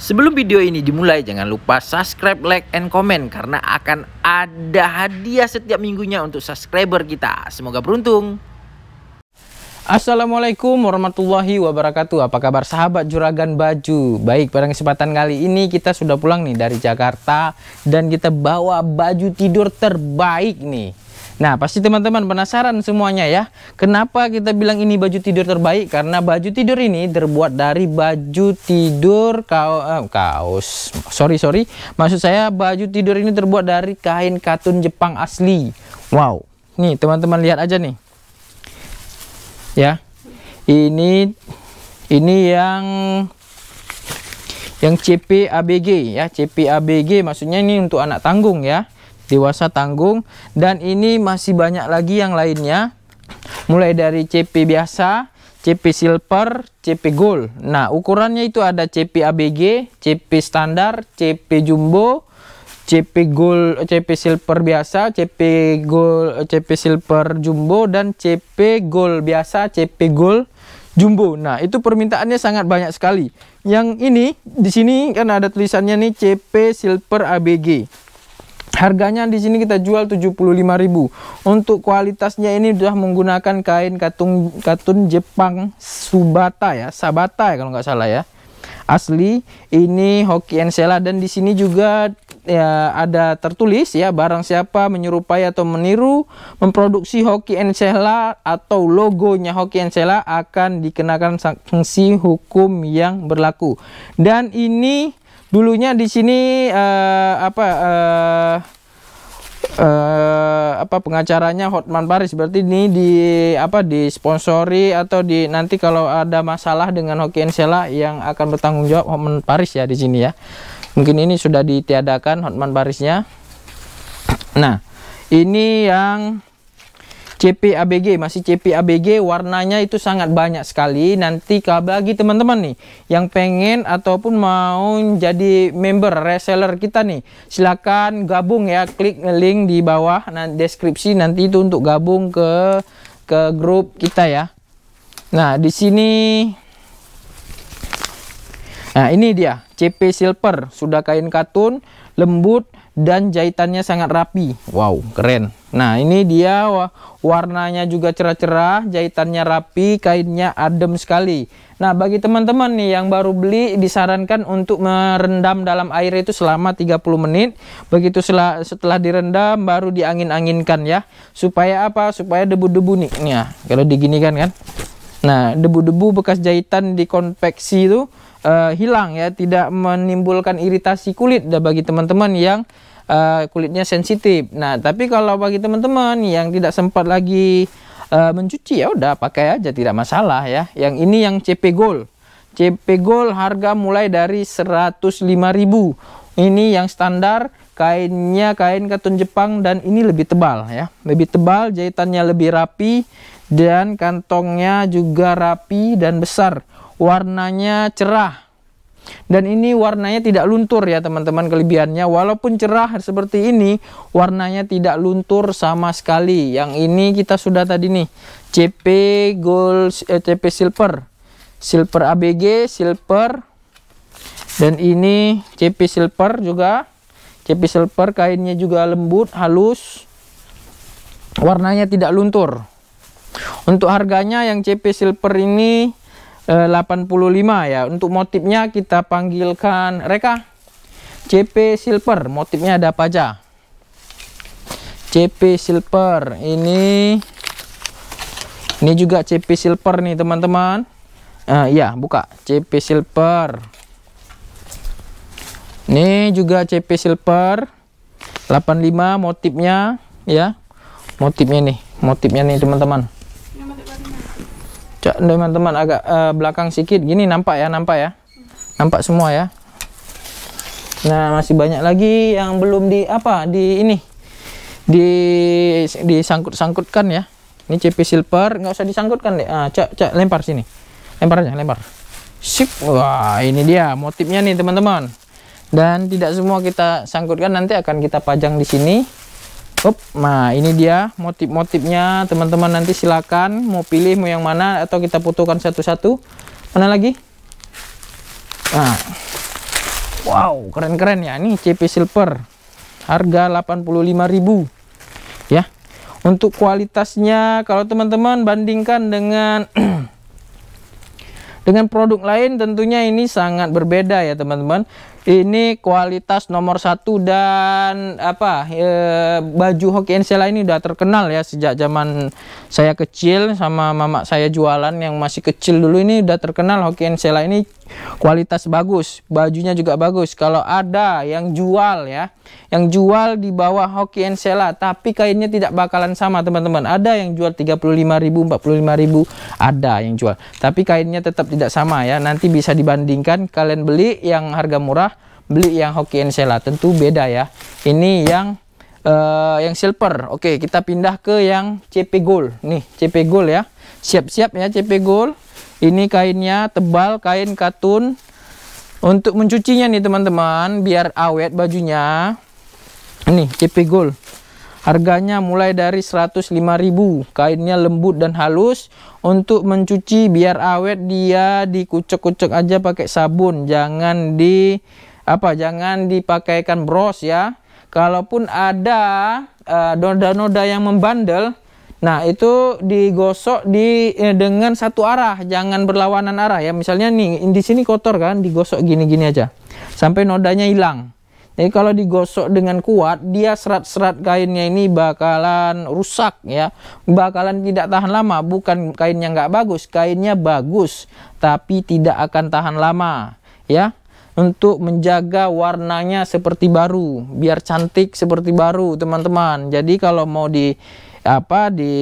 Sebelum video ini dimulai, jangan lupa subscribe, like, and comment karena akan ada hadiah setiap minggunya untuk subscriber kita. Semoga beruntung. Assalamualaikum warahmatullahi wabarakatuh. Apa kabar sahabat juragan baju? Baik, pada kesempatan kali ini kita sudah pulang nih dari Jakarta dan kita bawa baju tidur terbaik nih Nah, pasti teman-teman penasaran semuanya ya. Kenapa kita bilang ini baju tidur terbaik? Karena baju tidur ini terbuat dari baju tidur kaos, eh, kaos. Sorry, sorry. Maksud saya baju tidur ini terbuat dari kain katun Jepang asli. Wow. Nih, teman-teman lihat aja nih. Ya. Ini ini yang yang CPABG ya. CPABG maksudnya ini untuk anak tanggung ya dewasa tanggung dan ini masih banyak lagi yang lainnya mulai dari CP biasa CP silver, CP gold. Nah, ukurannya itu ada CP ABG, CP standar, CP jumbo, CP gold, CP silver biasa, CP gold, CP silver jumbo dan CP gold biasa, CP gold jumbo. Nah, itu permintaannya sangat banyak sekali. Yang ini di sini kan ada tulisannya nih CP silver ABG. Harganya di sini kita jual 75.000. Untuk kualitasnya ini sudah menggunakan kain katun katun Jepang Subata ya, Sabata ya kalau nggak salah ya. Asli ini Hoki Sela dan di sini juga ya ada tertulis ya barang siapa menyerupai atau meniru memproduksi Hoki Sela atau logonya Hoki Sela akan dikenakan sanksi hukum yang berlaku. Dan ini dulunya di sini uh, apa uh, uh, apa pengacaranya Hotman Paris berarti ini di apa disponsori atau di nanti kalau ada masalah dengan Hoki Ensela yang akan bertanggung jawab Hotman Paris ya di sini ya mungkin ini sudah ditiadakan Hotman Parisnya nah ini yang CPABG masih CPABG warnanya itu sangat banyak sekali nanti kalau bagi teman-teman nih yang pengen ataupun mau jadi member reseller kita nih silahkan gabung ya klik link di bawah nah, deskripsi nanti itu untuk gabung ke ke grup kita ya nah di sini nah ini dia CP silver sudah kain katun lembut dan jahitannya sangat rapi. Wow, keren. Nah, ini dia warnanya juga cerah-cerah, jahitannya rapi, kainnya adem sekali. Nah, bagi teman-teman nih yang baru beli disarankan untuk merendam dalam air itu selama 30 menit. Begitu setelah, setelah direndam baru diangin-anginkan ya. Supaya apa? Supaya debu-debu nih. ya, kalau diginikan kan. Nah, debu-debu bekas jahitan di konveksi itu uh, hilang ya, tidak menimbulkan iritasi kulit dan bagi teman-teman yang uh, kulitnya sensitif. Nah, tapi kalau bagi teman-teman yang tidak sempat lagi uh, mencuci ya udah pakai aja tidak masalah ya. Yang ini yang CP Gold. CP Gold harga mulai dari 105.000 ini yang standar, kainnya kain katun Jepang dan ini lebih tebal ya. Lebih tebal, jahitannya lebih rapi dan kantongnya juga rapi dan besar. Warnanya cerah. Dan ini warnanya tidak luntur ya teman-teman kelebihannya. Walaupun cerah seperti ini, warnanya tidak luntur sama sekali. Yang ini kita sudah tadi nih, CP Gold eh, CP Silver. Silver ABG, silver dan ini CP silver juga CP silver kainnya juga lembut halus warnanya tidak luntur untuk harganya yang CP silver ini eh, 85 ya untuk motifnya kita panggilkan Reka CP silver motifnya ada apa aja CP silver ini ini juga CP silver nih teman-teman uh, ya buka CP silver ini juga CP silver 85 motifnya ya. Motifnya nih, motifnya nih teman-teman. Cak teman-teman agak uh, belakang sedikit gini nampak ya, nampak ya. Nampak semua ya. Nah, masih banyak lagi yang belum di apa di ini. Di disangkut-sangkutkan ya. Ini CP silver nggak usah disangkutkan deh. Ah, cak cak lempar sini. Lempar aja, lempar. Sip. Wah, ini dia motifnya nih teman-teman dan tidak semua kita sangkutkan nanti akan kita pajang di sini Up, nah ini dia motif-motifnya teman-teman nanti silakan mau pilih mau yang mana atau kita fotokan satu-satu mana lagi nah wow keren-keren ya ini CP silver harga 85.000 ya untuk kualitasnya kalau teman-teman bandingkan dengan dengan produk lain tentunya ini sangat berbeda ya teman-teman ini kualitas nomor satu dan apa e, baju Hoki Ensela ini udah terkenal ya sejak zaman saya kecil sama mama saya jualan yang masih kecil dulu ini udah terkenal Hoki Ensela ini kualitas bagus bajunya juga bagus kalau ada yang jual ya yang jual di bawah Hoki Ensela tapi kainnya tidak bakalan sama teman-teman ada yang jual 35.000 45.000 ada yang jual tapi kainnya tetap tidak sama ya nanti bisa dibandingkan kalian beli yang harga murah beli yang Hokkien Sela tentu beda ya ini yang uh, yang silver oke kita pindah ke yang CP Gold nih CP Gold ya siap-siap ya CP Gold ini kainnya tebal kain katun untuk mencucinya nih teman-teman biar awet bajunya nih CP Gold Harganya mulai dari 105.000. Kainnya lembut dan halus. Untuk mencuci biar awet dia dikucek-kucek aja pakai sabun, jangan di apa jangan dipakaikan bros ya. Kalaupun ada eh, noda-noda yang membandel, nah itu digosok di eh, dengan satu arah, jangan berlawanan arah ya. Misalnya nih di sini kotor kan, digosok gini-gini aja sampai nodanya hilang. Jadi kalau digosok dengan kuat, dia serat-serat kainnya ini bakalan rusak ya. Bakalan tidak tahan lama, bukan kainnya nggak bagus, kainnya bagus tapi tidak akan tahan lama ya untuk menjaga warnanya seperti baru, biar cantik seperti baru, teman-teman. Jadi kalau mau di apa di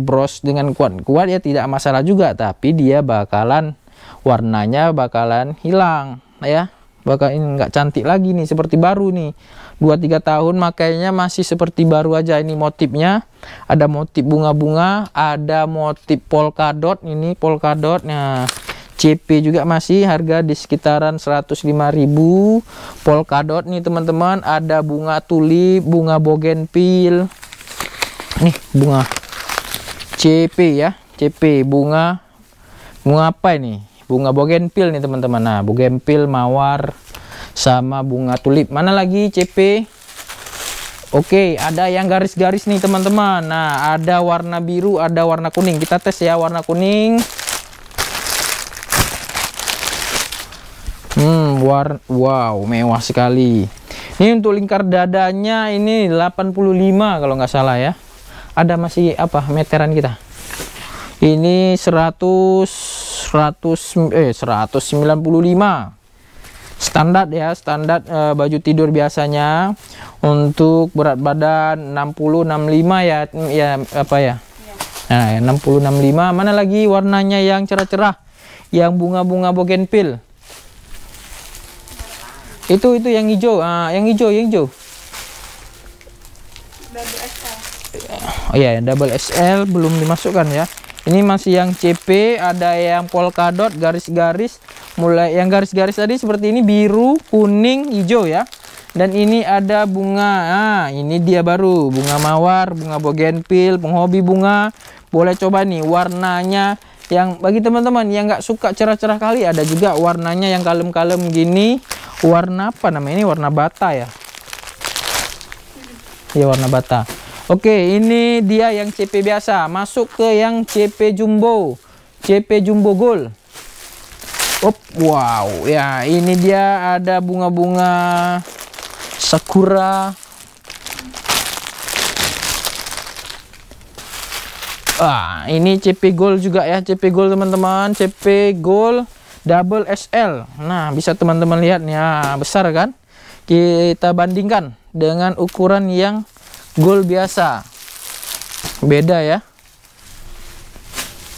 brush dengan kuat-kuat ya tidak masalah juga, tapi dia bakalan warnanya bakalan hilang, ya. Bakal ini nggak cantik lagi nih seperti baru nih. Dua tiga tahun makanya masih seperti baru aja ini motifnya. Ada motif bunga-bunga, ada motif polkadot ini polkadotnya. CP juga masih harga di sekitaran 105.000 polkadot nih teman-teman ada bunga tulip bunga bogenpil, nih bunga CP ya CP bunga bunga apa ini bunga pil nih teman-teman nah pil mawar sama bunga tulip mana lagi CP Oke, ada yang garis-garis nih teman-teman. Nah, ada warna biru, ada warna kuning. Kita tes ya warna kuning. Hmm, war wow, mewah sekali. Ini untuk lingkar dadanya ini 85 kalau nggak salah ya. Ada masih apa meteran kita? Ini 100 100 eh 195. Standar ya, standar e, baju tidur biasanya untuk berat badan 60 65 ya ya apa ya? Nah, 60 ya, 65. Mana lagi warnanya yang cerah-cerah? Yang bunga-bunga -bunga itu itu yang hijau uh, yang hijau yang hijau double SL oh ah, iya yeah, double SL belum dimasukkan ya ini masih yang CP ada yang polkadot garis-garis mulai yang garis-garis tadi seperti ini biru kuning hijau ya dan ini ada bunga ah ini dia baru bunga mawar bunga bougainville, penghobi bunga boleh coba nih warnanya yang bagi teman-teman yang nggak suka cerah-cerah kali ada juga warnanya yang kalem-kalem gini warna apa namanya ini warna bata ya ya warna bata oke ini dia yang CP biasa masuk ke yang CP jumbo CP jumbo gold Op, wow ya ini dia ada bunga-bunga sakura ah ini CP gold juga ya CP gold teman-teman CP gold double SL. Nah, bisa teman-teman lihat nih, ya, besar kan? Kita bandingkan dengan ukuran yang gold biasa. Beda ya.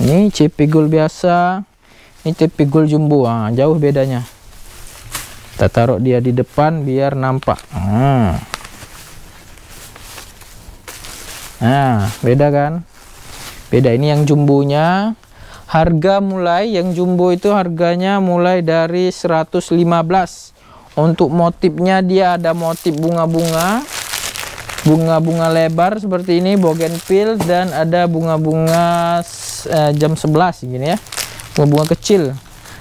Ini CP gold biasa, ini CP gold jumbo. Ah, jauh bedanya. Kita taruh dia di depan biar nampak. Nah, nah beda kan? Beda ini yang jumbunya. Harga mulai yang jumbo itu harganya mulai dari 115. Untuk motifnya dia ada motif bunga-bunga. Bunga-bunga lebar seperti ini bougainville dan ada bunga-bunga eh, jam 11 gini ya. Bunga-bunga kecil.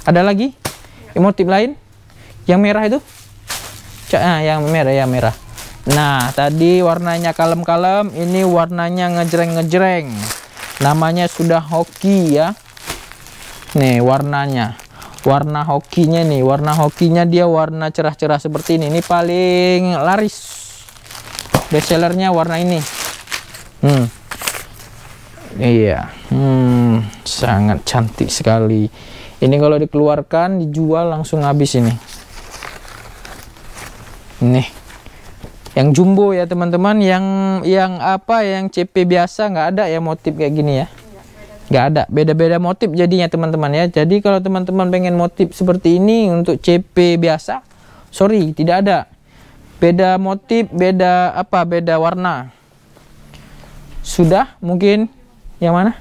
Ada lagi? Motif lain? Yang merah itu? nah, yang merah yang merah. Nah, tadi warnanya kalem-kalem, ini warnanya ngejreng-ngejreng. Namanya sudah hoki ya nih warnanya warna hokinya nih warna hokinya dia warna cerah-cerah seperti ini ini paling laris bestsellernya warna ini hmm iya hmm sangat cantik sekali ini kalau dikeluarkan dijual langsung habis ini nih yang jumbo ya teman-teman yang yang apa yang CP biasa nggak ada ya motif kayak gini ya nggak ada beda-beda motif jadinya teman-teman ya jadi kalau teman-teman pengen motif seperti ini untuk CP biasa sorry tidak ada beda motif beda apa beda warna sudah mungkin yang mana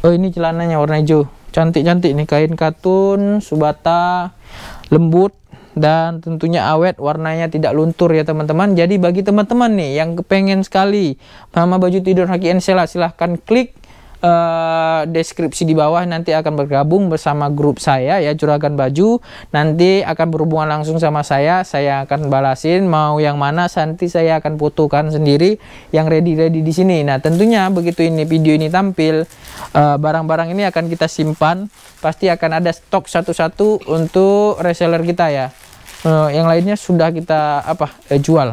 oh ini celananya warna hijau cantik-cantik nih kain katun subata lembut dan tentunya awet warnanya tidak luntur ya teman-teman jadi bagi teman-teman nih yang kepengen sekali nama baju tidur Haki Ensela silahkan klik Eh, deskripsi di bawah nanti akan bergabung bersama grup saya ya Juragan Baju. Nanti akan berhubungan langsung sama saya. Saya akan balasin mau yang mana nanti saya akan butuhkan sendiri yang ready-ready di sini. Nah, tentunya begitu ini video ini tampil eh, barang-barang uh, ini akan kita simpan. Pasti akan ada stok satu-satu untuk reseller kita ya. Uh, yang lainnya sudah kita apa? Eh, jual.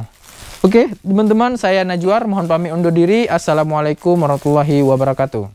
Oke, teman-teman, saya Najwar. Mohon pamit undur diri. Assalamualaikum warahmatullahi wabarakatuh.